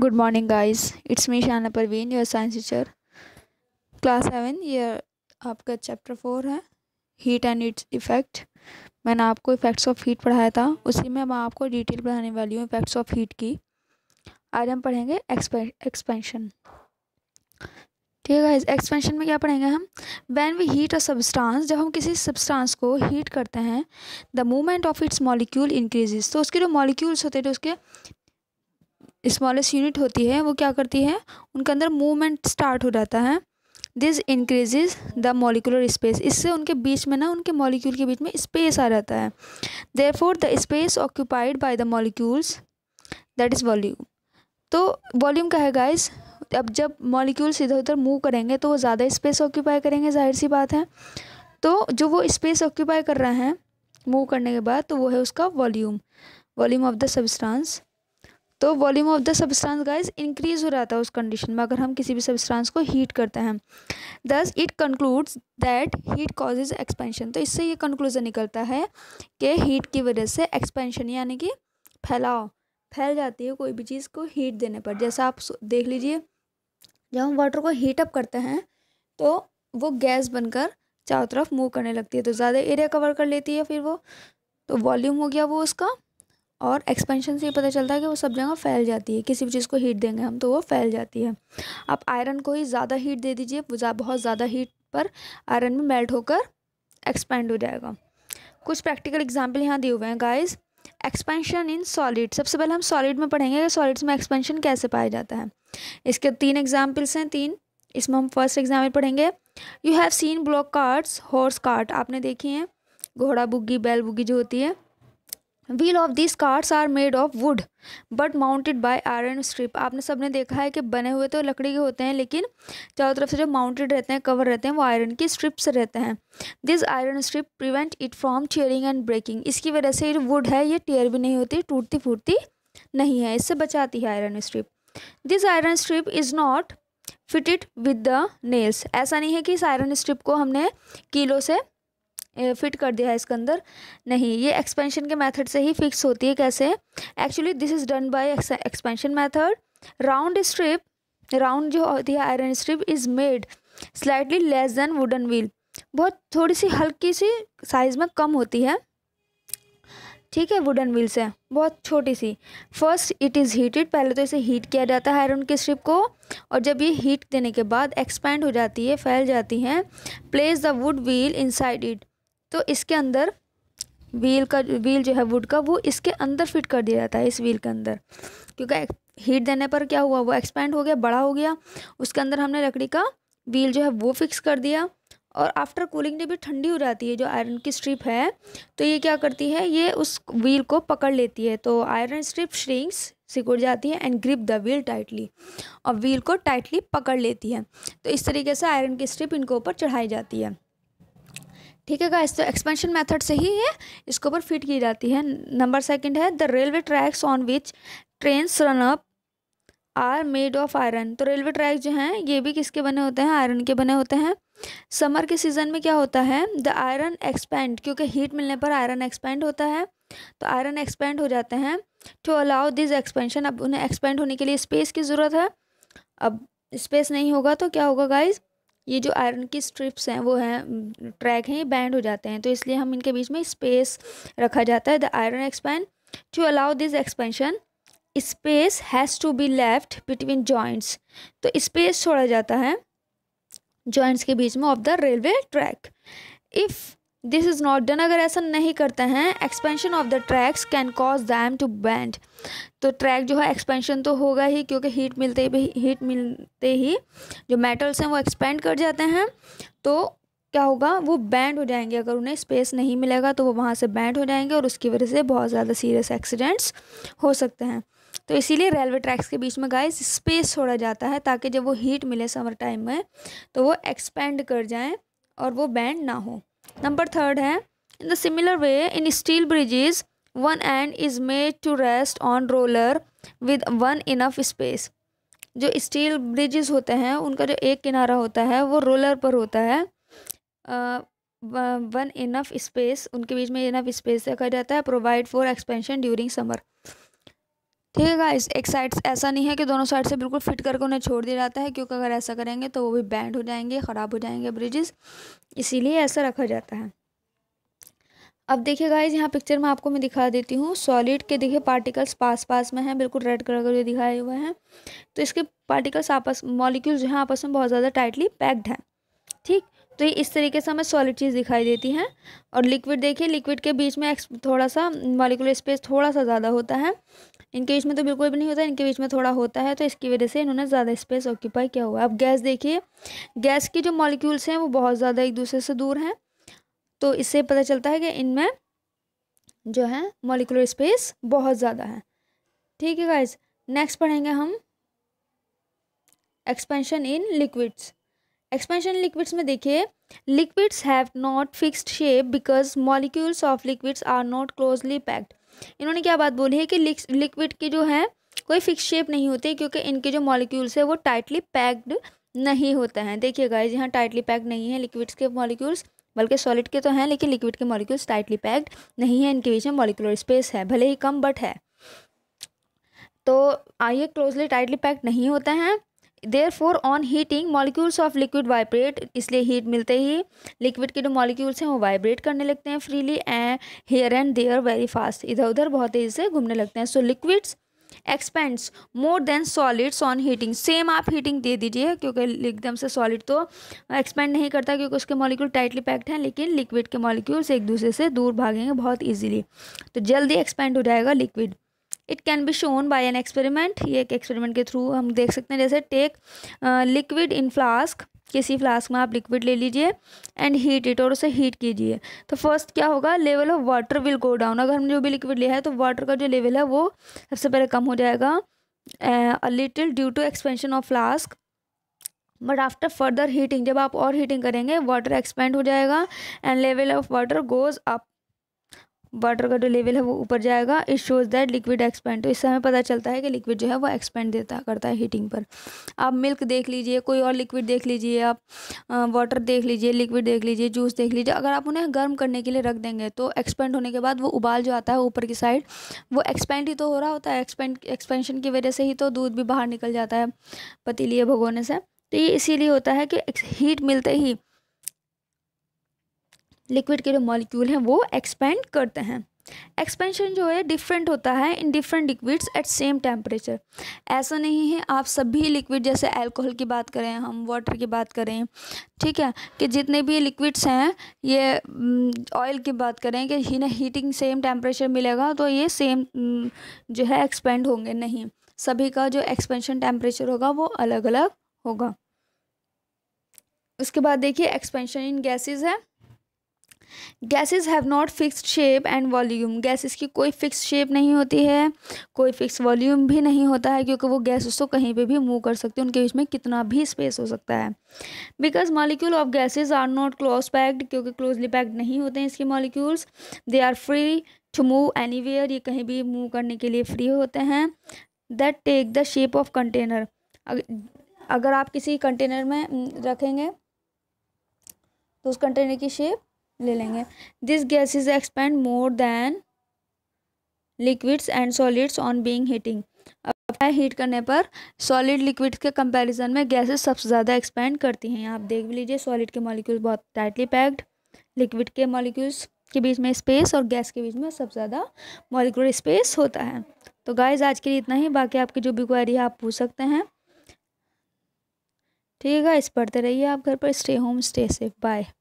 good morning guys it's me Shana Parveen your science teacher class seven ये आपका chapter four है heat and its effect मैंने आपको effects of heat पढ़ाया था उसी में मैं आपको डिटेल पढ़ाने वाली हूँ इफ़ेक्ट्स ऑफ हीट की आज हम पढ़ेंगे एक्सपेंशन ठीक है एक्सपेंशन में क्या पढ़ेंगे हम when we heat a substance जब हम किसी सब्सटेंस को हीट करते हैं the movement of its molecule increases तो उसके जो मॉलिक्यूल्स होते जो उसके स्मॉलेस्ट यूनिट होती है वो क्या करती है उनके अंदर मूवमेंट स्टार्ट हो जाता है this increases the molecular space इससे उनके बीच में ना उनके मॉलिक्यूल के बीच में स्पेस आ जाता है therefore the space occupied by the molecules that is volume तो वॉल्यूम का है गाइस अब जब मॉलिक्यूल्स इधर उधर मूव करेंगे तो वो ज़्यादा स्पेस ऑक्यूपाई करेंगे जाहिर सी बात है तो जो वो स्पेस ऑक्यूपाई कर रहे हैं मूव करने के बाद तो वो है उसका volume volume of the substance तो volume of the substance guys increase हो रहा था उस कंडीशन में अगर हम किसी भी सब्सटेंस को हीट करते हैं thus it concludes that heat causes expansion तो इससे ये कंक्लूजन निकलता है कि हीट की वजह से एक्सपेंशन यानी कि फैलाओ फैल जाती है कोई भी चीज़ को हीट देने पर जैसा आप देख लीजिए जब हम वाटर को हीट अप करते हैं तो वो गैस बनकर चारों तरफ मूव करने लगती है तो ज़्यादा एरिया कवर कर लेती है फिर वो तो वॉल्यूम हो गया वो उसका और एक्सपेंशन से ये पता चलता है कि वो सब जगह फैल जाती है किसी भी चीज़ को हीट देंगे हम तो वो फैल जाती है आप आयरन को ही ज़्यादा हीट दे दीजिए बहुत ज़्यादा हीट पर आयरन में मेल्ट होकर एक्सपेंड हो जाएगा कुछ प्रैक्टिकल एग्जाम्पल यहाँ दिए हुए हैं गाइस एक्सपेंशन इन सॉलिड सबसे पहले हम सॉलिड में पढ़ेंगे कि सॉलिड्स में एक्सपेंशन कैसे पाया जाता है इसके तीन एग्जाम्पल्स हैं तीन इसमें हम फर्स्ट एग्जाम्पल पढ़ेंगे you have seen bullock carts horse cart आपने देखी हैं घोड़ा बुग्गी बैल बुग्गी जो होती है wheel of this carts are made of wood but mounted by iron strip आपने सबने देखा है कि बने हुए तो लकड़ी के होते हैं लेकिन चारों तरफ से जो माउंटेड रहते हैं कवर रहते हैं वो आयरन की स्ट्रिप से रहते हैं this iron strip prevent it from tearing and breaking इसकी वजह से वुड है ये टेयर भी नहीं होती टूटती फूटती नहीं है इससे बचाती है iron strip this iron strip is not fitted with the nails ऐसा नहीं है कि इस आयरन स्ट्रिप को हमने कीलों से फिट कर दिया है इसके अंदर नहीं ये एक्सपेंशन के मेथड से ही फिक्स होती है कैसे actually this is done by expansion method round strip round जो होती है iron strip is made slightly less than wooden wheel बहुत थोड़ी सी हल्की सी साइज़ में कम होती है ठीक है वुडन व्हील से बहुत छोटी सी फर्स्ट इट इज़ हीटेड पहले तो इसे हीट किया जाता है आयरन की स्ट्रिप को और जब ये हीट देने के बाद एक्सपेंड हो जाती है फैल जाती है place the wood wheel inside it तो इसके अंदर व्हील का व्हील जो है वुड का वो इसके अंदर फिट कर दिया जाता है इस व्हील के अंदर क्योंकि हीट देने पर क्या हुआ वो एक्सपेंड हो गया बड़ा हो गया उसके अंदर हमने लकड़ी का व्हील जो है वो फिक्स कर दिया और आफ्टर कूलिंग जब भी ठंडी हो जाती है जो आयरन की स्ट्रिप है तो ये क्या करती है ये उस व्हील को पकड़ लेती है तो आयरन स्ट्रिप श्रिंक्स सिकुड़ जाती है and grip the wheel tightly और व्हील को टाइटली पकड़ लेती है तो इस तरीके से आयरन की स्ट्रिप इनके ऊपर चढ़ाई जाती है ठीक है गाइस तो एक्सपेंशन मेथड से ही है इसके ऊपर फिट की जाती है नंबर सेकंड है the railway tracks on which train run up are made of iron तो रेलवे ट्रैक जो हैं ये भी किसके बने होते हैं आयरन के बने होते हैं समर के सीज़न में क्या होता है द आयरन एक्सपेंड क्योंकि हीट मिलने पर आयरन एक्सपेंड होता है तो आयरन एक्सपेंड हो जाते हैं टू अलाउ दिस एक्सपेंशन अब उन्हें एक्सपेंड होने के लिए स्पेस की ज़रूरत है अब स्पेस नहीं होगा तो क्या होगा गाइज ये जो आयरन की स्ट्रिप्स हैं वो हैं ट्रैक हैं ये बैंड हो जाते हैं तो इसलिए हम इनके बीच में स्पेस रखा जाता है the iron expand to allow this expansion space has to be left between joints तो स्पेस छोड़ा जाता है जॉइंट्स के बीच में of the railway track if this is not done अगर ऐसा नहीं करते हैं expansion of the tracks can cause them to bend तो ट्रैक जो है एक्सपेंशन तो होगा ही क्योंकि हीट मिलते ही हीट मिलते ही जो मेटल्स हैं वो एक्सपेंड कर जाते हैं तो क्या होगा वो बैंड हो जाएंगे अगर उन्हें स्पेस नहीं मिलेगा तो वो वहाँ से बैंड हो जाएंगे और उसकी वजह से बहुत ज़्यादा सीरियस एक्सीडेंट्स हो सकते हैं तो इसीलिए रेलवे ट्रैक्स के बीच में गाइस स्पेस छोड़ा जाता है ताकि जब वो हीट मिले समर टाइम में तो वो एक्सपेंड कर जाएं और वो बैंड ना हो नंबर थर्ड है in the similar way in steel bridges one end is made to rest on roller with one enough space जो स्टील ब्रिजेस होते हैं उनका जो एक किनारा होता है वो रोलर पर होता है वन इनफ स्पेस उनके बीच में इनफ स्पेस रखा जाता है provide for expansion during summer ठीक है गाइस एक साइड ऐसा नहीं है कि दोनों साइड से बिल्कुल फिट करके उन्हें छोड़ दिया जाता है क्योंकि अगर ऐसा करेंगे तो वो भी बैंड हो जाएंगे ख़राब हो जाएंगे ब्रिजेस इसीलिए ऐसा रखा जाता है अब देखिए गाइज यहाँ पिक्चर में आपको मैं दिखा देती हूँ सॉलिड के देखिए पार्टिकल्स पास पास में हैं बिल्कुल रेड कलर के दिखाए हुए हैं तो इसके पार्टिकल्स आपस मॉलिक्यूल्स जो हैं आपस में बहुत ज़्यादा टाइटली पैक्ड हैं ठीक तो ये इस तरीके से हमें सॉलिड चीज़ दिखाई देती है और लिक्विड देखिए लिक्विड के बीच में थोड़ा सा मॉलिकुलर स्पेस थोड़ा सा ज़्यादा होता है इनके बीच में तो बिल्कुल भी नहीं होता इनके बीच में थोड़ा होता है तो इसकी वजह से इन्होंने ज़्यादा स्पेस ऑक्यूपाई किया हुआ है अब गैस देखिए गैस के जो मॉलिक्यूल्स हैं वो बहुत ज़्यादा एक दूसरे से दूर हैं तो इससे पता चलता है कि इनमें जो है मॉलिकुलर स्पेस बहुत ज़्यादा है ठीक है गाइज नेक्स्ट पढ़ेंगे हम expansion in liquids expansion liquids में देखिए liquids have not fixed shape because molecules of liquids are not closely packed इन्होंने क्या बात बोली है कि लिक्विड की जो है कोई फिक्स शेप नहीं होती क्योंकि इनके जो मॉलिक्यूल्स है वो टाइटली पैक्ड नहीं होते हैं देखिए गाइज यहाँ टाइटली पैक्ड नहीं है लिक्विड्स के मॉलिक्यूल्स बल्कि सॉलिड के तो हैं लेकिन लिक्विड के मॉलिक्यूल्स टाइटली पैक्ड नहीं है इनके बीच में मॉलिकुलर स्पेस है भले ही कम बट है तो आइए क्लोजली टाइटली पैक्ड नहीं होते हैं therefore on heating molecules of liquid vibrate इसलिए हीट मिलते ही लिक्विड के जो मॉलिक्यूल्स हैं वो वाइब्रेट करने लगते हैं freely and here and there very fast इधर उधर बहुत तेज़ी से घूमने लगते हैं so liquids expands more than solids on heating same आप हीटिंग दे दीजिए क्योंकि एकदम से सॉलिड तो एक्सपेंड नहीं करता क्योंकि उसके मॉलिक्यूल टाइटली पैक्ड हैं लेकिन लिक्विड के मॉलिक्यूल्स एक दूसरे से दूर भागेंगे बहुत ईजिली तो जल्दी एक्सपेंड हो जाएगा liquid it can be shown by an experiment ये एक एक्सपेरिमेंट के थ्रू हम देख सकते हैं जैसे टेक लिक्विड इन फ्लास्क किसी फ्लास्क में आप लिक्विड ले लीजिए एंड हीट इट और उसे हीट कीजिए तो फर्स्ट क्या होगा level of water will go down अगर हमने जो भी लिक्विड लिया है तो वाटर का जो लेवल है वो सबसे पहले कम हो जाएगा a little due to expansion of flask but after further heating जब आप और हीटिंग करेंगे वाटर एक्सपेंड हो जाएगा and level of water goes up water का जो लेवल है वो ऊपर जाएगा it shows that liquid expand तो इससे हमें पता चलता है कि लिक्विड जो है वो एक्सपेंड देता करता है हीटिंग पर आप मिल्क देख लीजिए कोई और लिक्विड देख लीजिए आप वाटर देख लीजिए लिक्विड देख लीजिए जूस देख लीजिए अगर आप उन्हें गर्म करने के लिए रख देंगे तो एक्सपेंड होने के बाद वो उबाल जो आता है ऊपर की साइड वो एक्सपेंड ही तो हो रहा होता है एक्सपेंड एक्सपेंशन की वजह से ही तो दूध भी बाहर निकल जाता है पतीलिए भगोने से तो ये इसीलिए होता है कि हीट मिलते ही लिक्विड के जो मॉलिक्यूल हैं वो एक्सपेंड करते हैं एक्सपेंशन जो है डिफरेंट होता है in different liquids at same temperature ऐसा नहीं है आप सभी लिक्विड जैसे अल्कोहल की बात करें हम वाटर की बात करें ठीक है कि जितने भी लिक्विड्स हैं ये ऑयल mm, की बात करें कि हीटिंग सेम टेम्परेचर मिलेगा तो ये सेम mm, जो है एक्सपेंड होंगे नहीं सभी का जो एक्सपेंशन टेम्परेचर होगा वो अलग अलग होगा उसके बाद देखिए एक्सपेंशन इन गैसेज है gases have not fix shape and volume gases की कोई फिक्स शेप नहीं होती है कोई फिक्स वॉल्यूम भी नहीं होता है क्योंकि वो गैसेस तो कहीं पे भी मूव कर सकते हैं उनके बीच में कितना भी स्पेस हो सकता है because molecule of gases are not close packed क्योंकि क्लोजली पैक्ड नहीं होते हैं इसके molecules they are free to move any ये कहीं भी मूव करने के लिए फ्री होते हैं that take the shape of container अगर आप किसी कंटेनर में हम्म, रखेंगे तो उस कंटेनर की शेप ले लेंगे this gases expand more than liquids and solids on being heating अब हीट करने पर सॉलिड लिक्विड्स के कंपैरिजन में गैसेस सबसे ज़्यादा एक्सपेंड करती हैं आप देख भी लीजिए सॉलिड के मॉलिक्यूल्स बहुत टाइटली पैक्ड लिक्विड के मॉलिक्यूल्स के बीच में स्पेस और गैस के बीच में सबसे ज़्यादा मॉलिक्यूलर स्पेस होता है तो गाइज आज के लिए इतना ही बाकी आपकी जो भी क्वारी है आप पूछ सकते हैं ठीक है इस पढ़ते रहिए आप घर पर stay home stay safe bye